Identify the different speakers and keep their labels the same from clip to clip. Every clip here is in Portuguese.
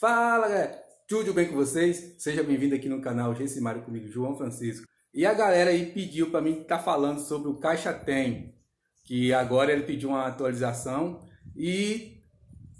Speaker 1: Fala galera, tudo bem com vocês? Seja bem-vindo aqui no canal Gessimário comigo, João Francisco. E a galera aí pediu para mim estar tá falando sobre o Caixa Tem, que agora ele pediu uma atualização e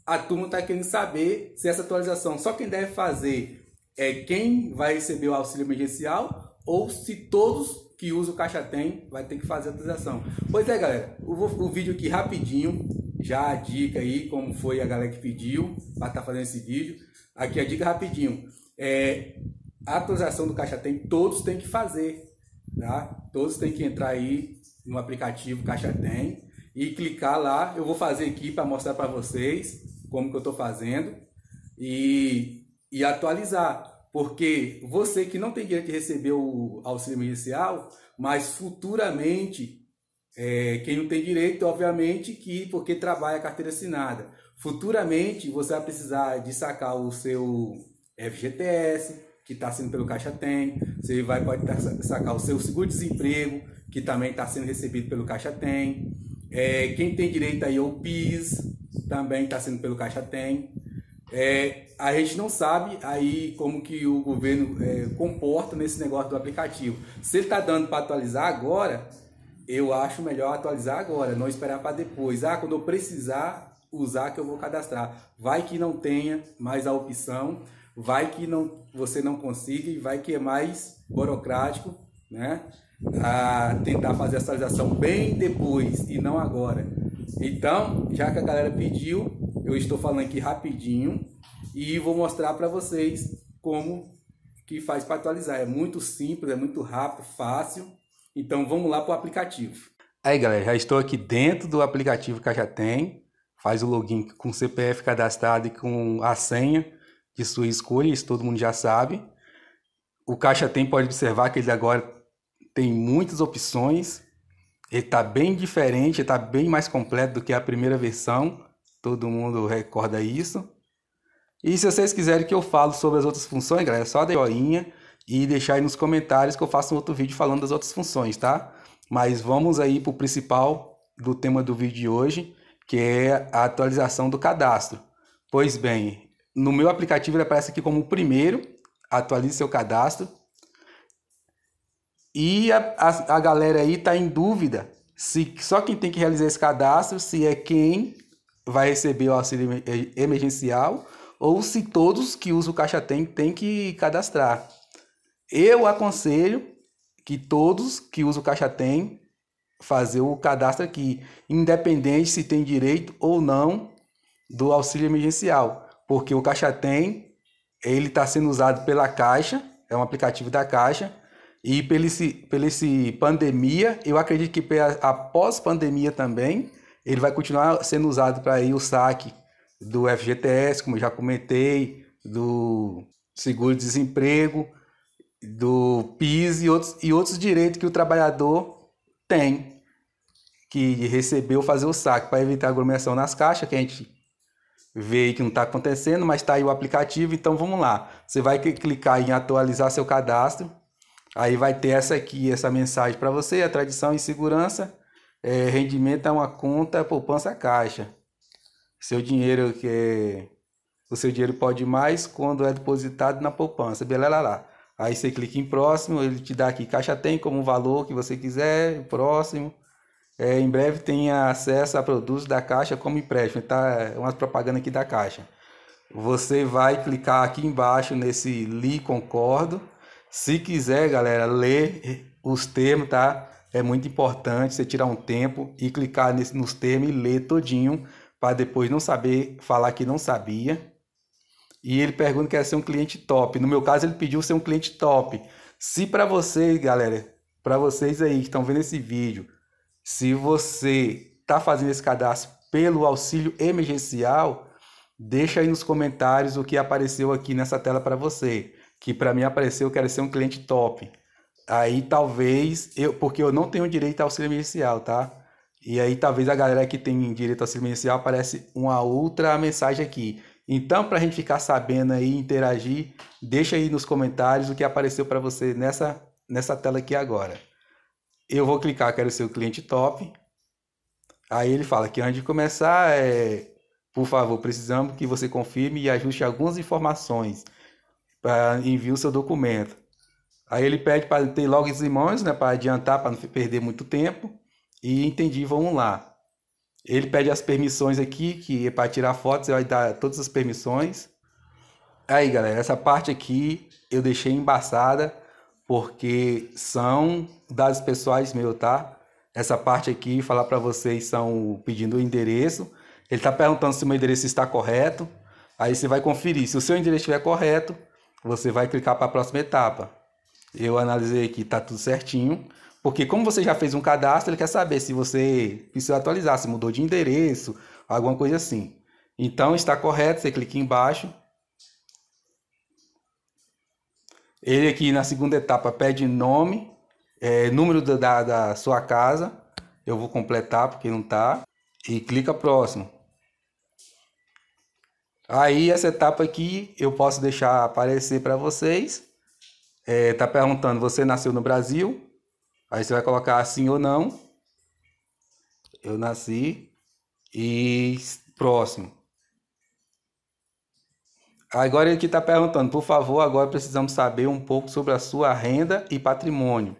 Speaker 1: a turma está querendo saber se essa atualização só quem deve fazer é quem vai receber o auxílio emergencial ou se todos que usam o Caixa Tem vai ter que fazer a atualização. Pois é, galera, eu vou o vídeo aqui rapidinho já a dica aí, como foi a galera que pediu para estar tá fazendo esse vídeo. Aqui a dica rapidinho. É, a atualização do Caixa Tem, todos têm que fazer. Tá? Todos têm que entrar aí no aplicativo Caixa Tem e clicar lá. Eu vou fazer aqui para mostrar para vocês como que eu estou fazendo e, e atualizar. Porque você que não tem direito de receber o auxílio emergencial, mas futuramente é, quem não tem direito, obviamente, que porque trabalha carteira assinada. Futuramente, você vai precisar de sacar o seu FGTS, que está sendo pelo Caixa Tem, você vai pode tá, sacar o seu seguro-desemprego, que também está sendo recebido pelo Caixa Tem. É, quem tem direito aí ao PIS, também está sendo pelo Caixa Tem. É, a gente não sabe aí como que o governo é, comporta nesse negócio do aplicativo. Se ele está dando para atualizar agora, eu acho melhor atualizar agora, não esperar para depois. Ah, quando eu precisar usar que eu vou cadastrar. Vai que não tenha mais a opção, vai que não você não consiga e vai que é mais burocrático, né? A tentar fazer a atualização bem depois e não agora. Então, já que a galera pediu, eu estou falando aqui rapidinho e vou mostrar para vocês como que faz para atualizar. É muito simples, é muito rápido, fácil então vamos lá para o aplicativo. Aí galera, já estou aqui dentro do aplicativo que já tem. Faz o login com o CPF cadastrado e com a senha de sua escolha, isso todo mundo já sabe. O Caixa Tem pode observar que ele agora tem muitas opções. Ele está bem diferente, está bem mais completo do que a primeira versão. Todo mundo recorda isso. E se vocês quiserem que eu falo sobre as outras funções, galera, é só dar joinha e deixar aí nos comentários que eu faço um outro vídeo falando das outras funções, tá? Mas vamos aí para o principal do tema do vídeo de hoje, que é a atualização do cadastro. Pois bem, no meu aplicativo ele aparece aqui como o primeiro, atualize seu cadastro. E a, a, a galera aí está em dúvida se só quem tem que realizar esse cadastro, se é quem vai receber o auxílio emergencial ou se todos que usam o Caixa Tem têm que cadastrar. Eu aconselho que todos que usam o Caixa Tem fazer o cadastro aqui, independente se tem direito ou não do auxílio emergencial, porque o Caixa Tem ele está sendo usado pela Caixa, é um aplicativo da Caixa, e pelo esse, pelo esse pandemia, eu acredito que após pandemia também, ele vai continuar sendo usado para ir o saque do FGTS, como já comentei, do seguro-desemprego, do PIS e outros, e outros direitos que o trabalhador tem, que recebeu fazer o saque para evitar aglomeração nas caixas, que a gente vê que não está acontecendo, mas está aí o aplicativo, então vamos lá. Você vai clicar em atualizar seu cadastro, aí vai ter essa aqui, essa mensagem para você, a tradição e segurança, é, rendimento é uma conta, poupança caixa. Seu dinheiro que é... O seu dinheiro pode mais quando é depositado na poupança, beleza lá. lá. Aí você clica em próximo, ele te dá aqui caixa tem como valor que você quiser, próximo. É, em breve tem acesso a produtos da Caixa como empréstimo. Tá é uma propaganda aqui da Caixa. Você vai clicar aqui embaixo nesse li concordo. Se quiser, galera, ler os termos, tá? É muito importante você tirar um tempo e clicar nesse, nos termos e ler todinho para depois não saber falar que não sabia. E ele pergunta quer ser um cliente top. No meu caso, ele pediu ser um cliente top. Se para vocês, galera, para vocês aí que estão vendo esse vídeo, se você está fazendo esse cadastro pelo auxílio emergencial, deixa aí nos comentários o que apareceu aqui nessa tela para você. Que para mim apareceu, quero ser um cliente top. Aí talvez, eu, porque eu não tenho direito ao auxílio emergencial, tá? E aí talvez a galera que tem direito ao auxílio emergencial aparece uma outra mensagem aqui. Então, para a gente ficar sabendo aí, interagir, deixa aí nos comentários o que apareceu para você nessa, nessa tela aqui agora. Eu vou clicar, quero ser o cliente top. Aí ele fala que antes de começar, é, por favor, precisamos que você confirme e ajuste algumas informações para enviar o seu documento. Aí ele pede para ter logs e mãos, né, para adiantar, para não perder muito tempo. E entendi, vamos lá. Ele pede as permissões aqui, que é para tirar foto você vai dar todas as permissões. Aí, galera, essa parte aqui eu deixei embaçada porque são dados pessoais meu, tá? Essa parte aqui, falar para vocês, são pedindo o endereço. Ele está perguntando se o meu endereço está correto. Aí você vai conferir. Se o seu endereço estiver correto, você vai clicar para a próxima etapa. Eu analisei aqui, está tudo certinho. Porque como você já fez um cadastro, ele quer saber se você precisa atualizar, se mudou de endereço, alguma coisa assim. Então está correto, você clica embaixo. Ele aqui na segunda etapa pede nome, é, número da, da sua casa. Eu vou completar porque não está. E clica próximo. Aí essa etapa aqui eu posso deixar aparecer para vocês. Está é, tá perguntando, você nasceu no Brasil? Aí você vai colocar assim ou não. Eu nasci. E próximo. Agora ele está perguntando, por favor, agora precisamos saber um pouco sobre a sua renda e patrimônio.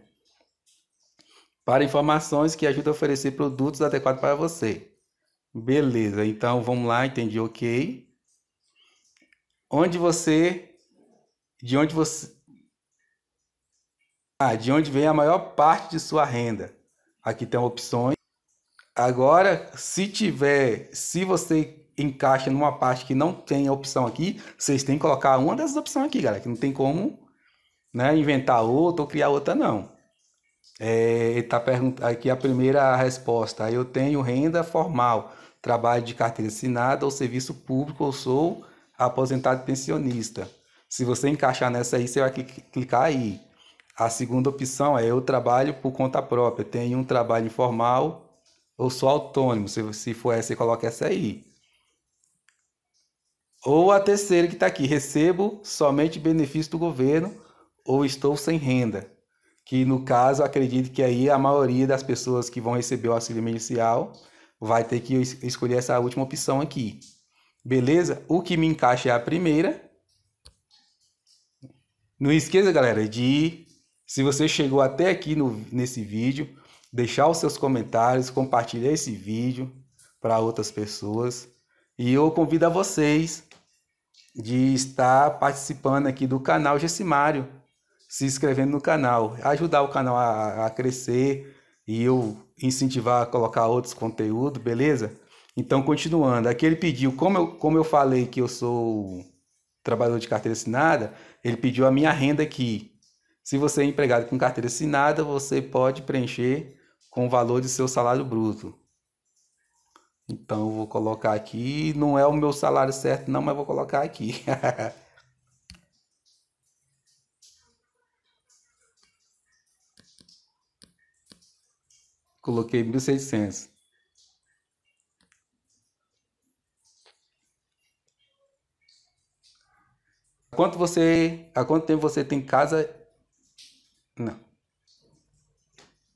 Speaker 1: Para informações que ajudam a oferecer produtos adequados para você. Beleza, então vamos lá, entendi, ok. Onde você. De onde você. Ah, de onde vem a maior parte de sua renda. Aqui tem opções. Agora, se tiver, se você encaixa numa parte que não tem opção aqui, vocês têm que colocar uma dessas opções aqui, galera, que não tem como né, inventar outra ou criar outra, não. É, tá perguntando aqui a primeira resposta. Eu tenho renda formal, trabalho de carteira assinada ou serviço público, ou sou aposentado pensionista. Se você encaixar nessa aí, você vai clicar aí. A segunda opção é eu trabalho por conta própria, tenho um trabalho informal ou sou autônomo. Se, se for essa, você coloca essa aí. Ou a terceira que está aqui, recebo somente benefício do governo ou estou sem renda. Que no caso, acredito que aí a maioria das pessoas que vão receber o auxílio emergencial vai ter que escolher essa última opção aqui. Beleza? O que me encaixa é a primeira. Não esqueça, galera, de se você chegou até aqui no, nesse vídeo, deixar os seus comentários, compartilhar esse vídeo para outras pessoas. E eu convido a vocês de estar participando aqui do canal Gessimário, se inscrevendo no canal, ajudar o canal a, a crescer e eu incentivar a colocar outros conteúdos, beleza? Então, continuando, aqui ele pediu, como eu, como eu falei que eu sou trabalhador de carteira assinada, ele pediu a minha renda aqui, se você é empregado com carteira assinada, você pode preencher com o valor de seu salário bruto. Então, vou colocar aqui. Não é o meu salário certo, não, mas vou colocar aqui. Coloquei 1.600. Quanto você, há quanto tempo você tem casa não.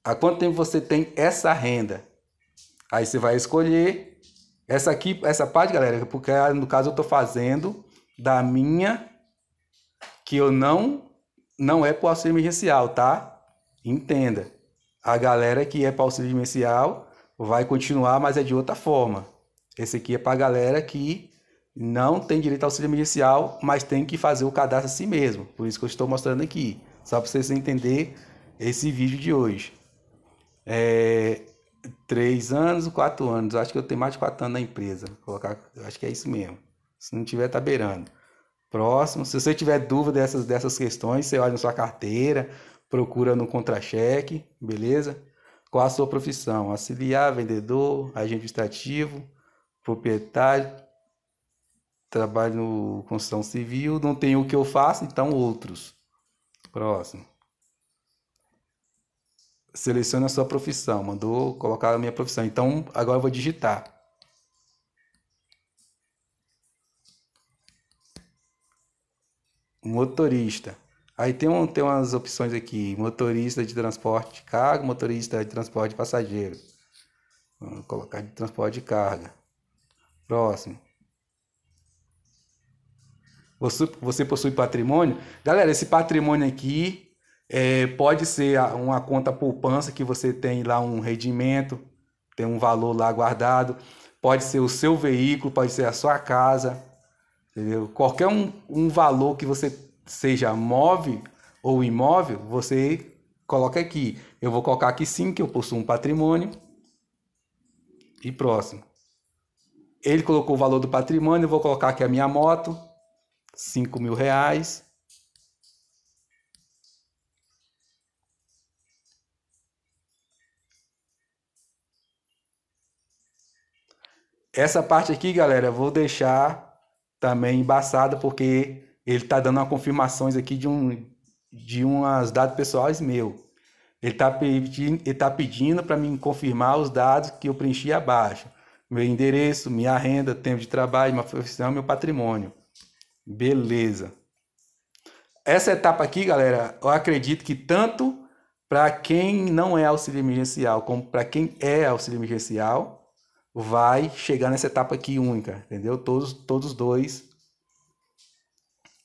Speaker 1: Há quanto tempo você tem essa renda? Aí você vai escolher essa aqui, essa parte, galera, porque ah, no caso eu estou fazendo da minha que eu não não é para auxílio emergencial, tá? Entenda. A galera que é para auxílio emergencial vai continuar, mas é de outra forma. Esse aqui é para a galera que não tem direito ao auxílio emergencial, mas tem que fazer o cadastro a si mesmo. Por isso que eu estou mostrando aqui. Só para vocês entenderem esse vídeo de hoje. É, três anos, quatro anos. Eu acho que eu tenho mais de quatro anos na empresa. Vou colocar, acho que é isso mesmo. Se não tiver, tá beirando. Próximo. Se você tiver dúvida dessas, dessas questões, você olha na sua carteira, procura no contra-cheque, beleza? Qual a sua profissão? Auxiliar, vendedor, agente administrativo, proprietário, trabalho no construção civil, não tem o que eu faço, então outros. Próximo. Selecione a sua profissão. Mandou colocar a minha profissão. Então, agora eu vou digitar. Motorista. Aí tem, um, tem umas opções aqui: motorista de transporte de carga, motorista de transporte de passageiro. Vou colocar de transporte de carga. Próximo você, você possui patrimônio. Galera, esse patrimônio aqui é, pode ser uma conta poupança que você tem lá um rendimento, tem um valor lá guardado. Pode ser o seu veículo, pode ser a sua casa, entendeu? Qualquer um, um valor que você seja móvel ou imóvel, você coloca aqui. Eu vou colocar aqui sim que eu possuo um patrimônio. E próximo. Ele colocou o valor do patrimônio, eu vou colocar aqui a minha moto cinco mil reais. Essa parte aqui, galera, eu vou deixar também embaçada, porque ele está dando uma confirmações aqui de um de umas dados pessoais meu. Ele está tá pedindo, ele pedindo para mim confirmar os dados que eu preenchi abaixo. Meu endereço, minha renda, tempo de trabalho, minha profissão, meu patrimônio. Beleza. Essa etapa aqui, galera, eu acredito que tanto para quem não é auxílio emergencial como para quem é auxílio emergencial vai chegar nessa etapa aqui única, entendeu? Todos, todos dois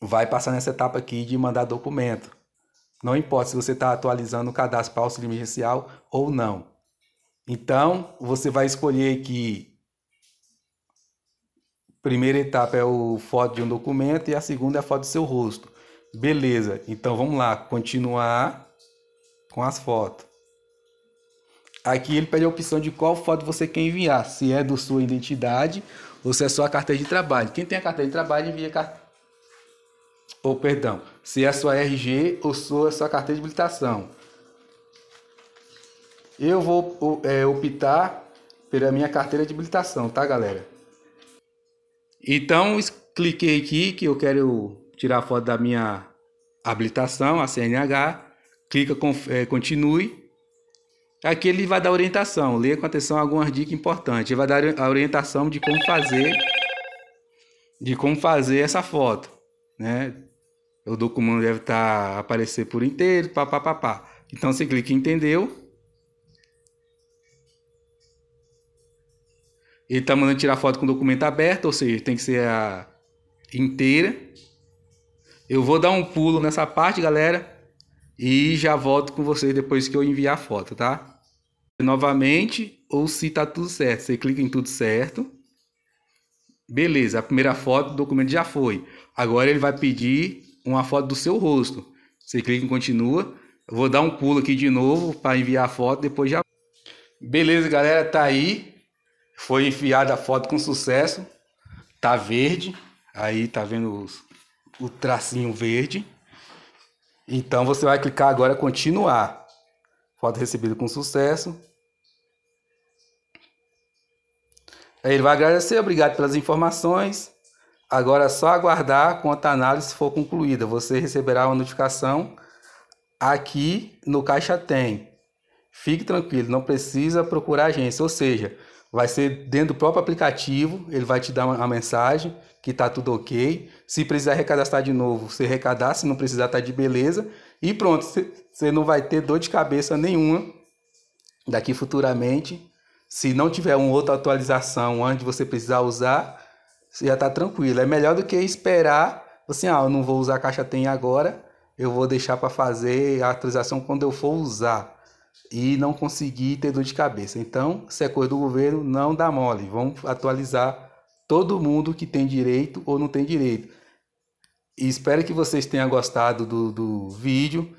Speaker 1: vai passar nessa etapa aqui de mandar documento. Não importa se você está atualizando o cadastro para auxílio emergencial ou não. Então, você vai escolher que Primeira etapa é o foto de um documento e a segunda é a foto do seu rosto. Beleza, então vamos lá, continuar com as fotos. Aqui ele pede a opção de qual foto você quer enviar, se é do sua identidade ou se é só a carteira de trabalho. Quem tem a carteira de trabalho envia carteira. Ou perdão, se é sua RG ou sua sua carteira de habilitação. Eu vou é, optar pela minha carteira de habilitação, tá, galera? Então, cliquei aqui que eu quero tirar foto da minha habilitação, a CNH. Clica, é, continue. Aqui ele vai dar orientação. Leia com atenção algumas dicas importantes. Ele vai dar a orientação de como fazer, de como fazer essa foto, né? O documento deve estar tá, aparecer por inteiro, papapá. Então você clica em entendeu. Ele tá mandando tirar foto com o documento aberto, ou seja, tem que ser a inteira. Eu vou dar um pulo nessa parte, galera, e já volto com vocês depois que eu enviar a foto, tá? Novamente, ou se tá tudo certo, você clica em tudo certo. Beleza, a primeira foto do documento já foi. Agora ele vai pedir uma foto do seu rosto. Você clica em continua. Eu vou dar um pulo aqui de novo para enviar a foto, depois já. Beleza, galera, tá aí. Foi enfiada a foto com sucesso. Tá verde. Aí tá vendo os, o tracinho verde. Então você vai clicar agora continuar. Foto recebida com sucesso. Aí ele vai agradecer, obrigado pelas informações. Agora é só aguardar quando a análise for concluída. Você receberá uma notificação aqui no Caixa Tem. Fique tranquilo, não precisa procurar agência. Ou seja, vai ser dentro do próprio aplicativo, ele vai te dar uma mensagem que está tudo ok. Se precisar recadastrar de novo, você recadar se não precisar, tá de beleza. E pronto, você não vai ter dor de cabeça nenhuma daqui futuramente. Se não tiver uma outra atualização onde você precisar usar, você já está tranquilo. É melhor do que esperar, assim, ah, eu não vou usar a caixa tem agora, eu vou deixar para fazer a atualização quando eu for usar e não conseguir ter dor de cabeça. Então, se é coisa do governo, não dá mole. Vamos atualizar todo mundo que tem direito ou não tem direito. E espero que vocês tenham gostado do, do vídeo.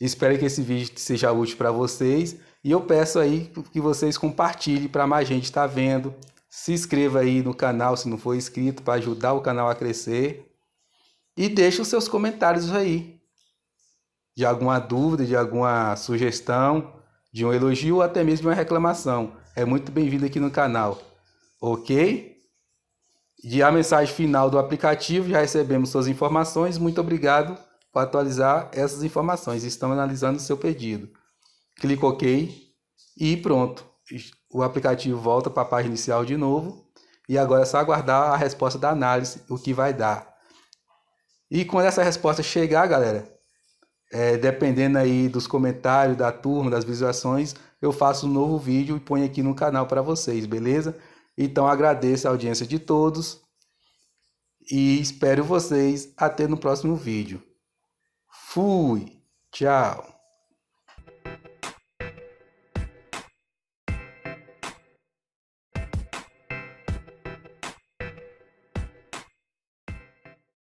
Speaker 1: Espero que esse vídeo seja útil para vocês. E eu peço aí que vocês compartilhem para mais gente estar tá vendo. Se inscreva aí no canal se não for inscrito para ajudar o canal a crescer. E deixe os seus comentários aí de alguma dúvida, de alguma sugestão, de um elogio ou até mesmo de uma reclamação. É muito bem-vindo aqui no canal, ok? E a mensagem final do aplicativo, já recebemos suas informações. Muito obrigado por atualizar essas informações. Estamos analisando o seu pedido. Clica OK e pronto. O aplicativo volta para a página inicial de novo. E agora é só aguardar a resposta da análise, o que vai dar. E quando essa resposta chegar, galera, é, dependendo aí dos comentários da turma, das visualizações, eu faço um novo vídeo e ponho aqui no canal para vocês, beleza? Então agradeço a audiência de todos e espero vocês até no próximo vídeo. Fui, tchau.